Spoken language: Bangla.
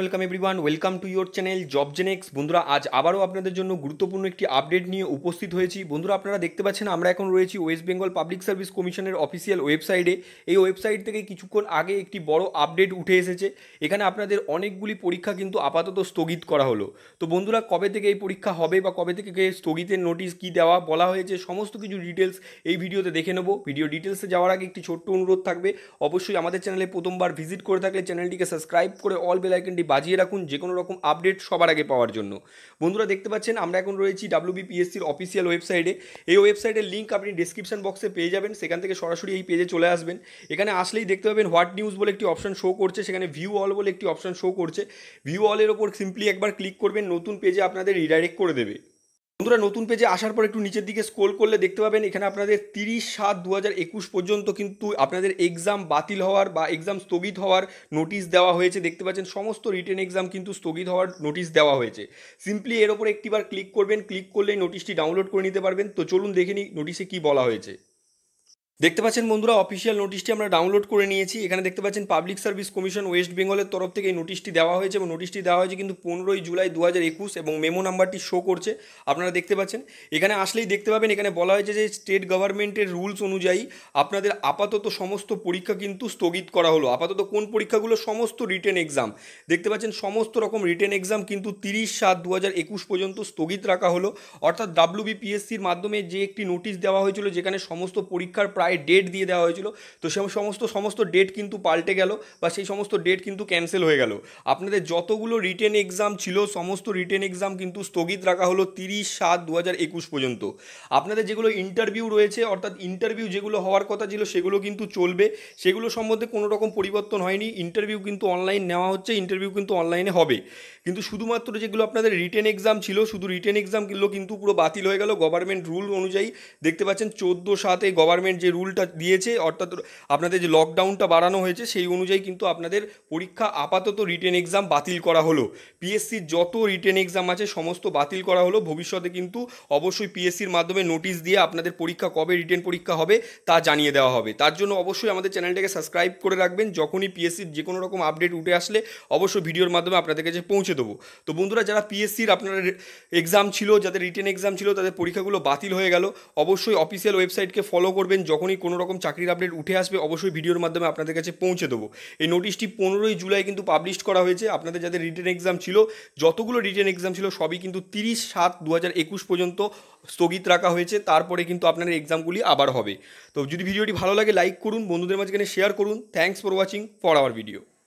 and welcome everyone welcome to your channel job Genex বন্ধুরা আজ আবারও আপনাদের জন্য গুরুত্বপূর্ণ একটি আপডেট নিয়ে উপস্থিত হয়েছি বন্ধুরা আপনারা দেখতে পাচ্ছেন আমরা এখন রয়েছি ওয়েস্ট বেঙ্গল পাবলিক সার্ভিস কমিশনের অফিসিয়াল ওয়েবসাইটে এই ওয়েবসাইট থেকে কিছুক্ষণ আগে একটি বড় আপডেট উঠে এসেছে এখানে আপনাদের অনেকগুলি পরীক্ষা কিন্তু আপাতত স্থগিত করা হলো তো বন্ধুরা কবে থেকে এই পরীক্ষা হবে বা কবে থেকে স্থগিতের নোটিশ কি দেওয়া বলা হয়েছে সমস্ত কিছু ডিটেলস এই ভিডিওতে দেখে নেবো ভিডিও ডিটেলসে যাওয়ার আগে একটি ছোট্ট অনুরোধ থাকবে অবশ্যই আমাদের চ্যানেলে প্রথমবার ভিজিট করে থাকলে চ্যানেলটিকে সাবস্ক্রাইব করে অল বেলাইকনটি বাজিয়ে রাখুন যে কোনো রকম আপডেট সবার আগে পাওয়ার জন্য বন্ধুরা দেখতে পাচ্ছেন আমরা এখন রয়েছি ডাব্লিউবিপিএসসির অফিসিয়াল ওয়েবসাইটে এই ওয়েবসাইটের লিঙ্ক আপনি ডিসক্রিপশন বক্সে পেয়ে যাবেন সেখান থেকে সরাসরি এই পেজে চলে আসবেন এখানে আসলেই দেখতে পাবেন হোয়াট নিউজ বলে একটি অপশন শো করছে সেখানে ভিউ অল বলে একটি অপশন শো করছে ভিউ অলের ওপর সিম্পলি একবার ক্লিক করবেন নতুন পেজে আপনাদের রিডাইরেক্ট করে দেবে বন্ধুরা নতুন পেজে আসার পর একটু নিচের দিকে স্কোল করলে দেখতে পাবেন এখানে আপনাদের তিরিশ সাত দু পর্যন্ত কিন্তু আপনাদের এক্সাম বাতিল হওয়ার বা এক্সাম স্থগিত হওয়ার নোটিশ দেওয়া হয়েছে দেখতে পাচ্ছেন সমস্ত রিটেন এক্সাম কিন্তু স্থগিত হওয়ার নোটিশ দেওয়া হয়েছে সিম্পলি এর ওপর একটিবার ক্লিক করবেন ক্লিক করলেই নোটিশটি ডাউনলোড করে নিতে পারবেন তো চলুন দেখে নিই নোটিশে কী বলা হয়েছে দেখতে পাচ্ছেন বন্ধুরা অফিসিয়াল নোটিশটি আমরা ডাউনলোড করে নিয়েছি এখানে দেখতে পাচ্ছেন পাবলিক সার্ভিস কমিশন ওয়েস্ট বেঙ্গলের তরফ থেকে এই নোটিশটি দেওয়া হয়েছে এবং নোটিশটি দেওয়া হয়েছে কিন্তু পনেরোই জুলাই দু এবং মেমো নাম্বারটি শো করছে আপনারা দেখতে পাচ্ছেন এখানে আসলেই দেখতে পাবেন এখানে বলা হয়েছে যে স্টেট গভর্নমেন্টের রুলস অনুযায়ী আপনাদের আপাতত সমস্ত পরীক্ষা কিন্তু স্থগিত করা হলো আপাতত কোন পরীক্ষাগুলো সমস্ত রিটেন এক্সাম দেখতে পাচ্ছেন সমস্ত রকম রিটেন এক্সাম কিন্তু তিরিশ সাত দু পর্যন্ত স্থগিত রাখা হলো অর্থাৎ ডাব্লিউবিপিএসসির মাধ্যমে যে একটি নোটিশ দেওয়া হয়েছিল যেখানে সমস্ত পরীক্ষার প্রায় প্রায় ডেট দিয়ে দেওয়া হয়েছিল তো সে সমস্ত সমস্ত ডেট কিন্তু পাল্টে গেল বা সেই সমস্ত ডেট কিন্তু ক্যান্সেল হয়ে গেল আপনাদের যতগুলো রিটেন এক্সাম ছিল সমস্ত রিটেন এক্সাম কিন্তু স্থগিত রাখা হলো তিরিশ সাত দু একুশ পর্যন্ত আপনাদের যেগুলো ইন্টারভিউ রয়েছে অর্থাৎ ইন্টারভিউ যেগুলো হওয়ার কথা ছিল সেগুলো কিন্তু চলবে সেগুলো সম্বন্ধে কোনো রকম পরিবর্তন হয়নি ইন্টারভিউ কিন্তু অনলাইন নেওয়া হচ্ছে ইন্টারভিউ কিন্তু অনলাইনে হবে কিন্তু শুধুমাত্র যেগুলো আপনাদের রিটেন এক্সাম ছিল শুধু রিটেন এক্সামগুলো কিন্তু পুরো বাতিল হয়ে গেল গভর্নমেন্ট রুল অনুযায়ী দেখতে পাচ্ছেন চোদ্দো সাতে গভর্নমেন্ট যে শিডিউলটা দিয়েছে অর্থাৎ আপনাদের যে লকডাউনটা বাড়ানো হয়েছে সেই অনুযায়ী কিন্তু আপনাদের পরীক্ষা আপাতত রিটেন এক্সাম বাতিল করা হলো পিএসসির যত রিটেন এক্সাম আছে সমস্ত বাতিল করা হলো ভবিষ্যতে কিন্তু অবশ্যই পিএসসির মাধ্যমে নোটিশ দিয়ে আপনাদের পরীক্ষা কবে রিটেন পরীক্ষা হবে তা জানিয়ে দেওয়া হবে তার জন্য অবশ্যই আমাদের চ্যানেলটাকে সাবস্ক্রাইব করে রাখবেন যখনই পিএসসির যে কোনো রকম আপডেট উঠে আসলে অবশ্যই ভিডিওর মাধ্যমে আপনাদের কাছে পৌঁছে দেবো তো বন্ধুরা যারা পিএসসির আপনার এক্সাম ছিল যাদের রিটেন এক্সাম ছিল তাদের পরীক্ষাগুলো বাতিল হয়ে গেল অবশ্যই অফিসিয়াল ওয়েবসাইটকে ফলো করবেন যখন যখনই কোনো রকম চাকরির আপডেট উঠে আসবে অবশ্যই ভিডিওর মাধ্যমে আপনাদের কাছে পৌঁছে দেবো এই নোটিশটি পনেরোই জুলাই কিন্তু পাবলিশ করা হয়েছে আপনাদের যাদের রিটেন এক্সাম ছিল যতগুলো রিটেন এক্সাম ছিল সবই কিন্তু তিরিশ সাত দু পর্যন্ত স্থগিত রাখা হয়েছে তারপরে কিন্তু আপনার এক্সামগুলি আবার হবে তো যদি ভিডিওটি ভালো লাগে লাইক করুন বন্ধুদের মাঝখানে শেয়ার করুন thanks for watching for our video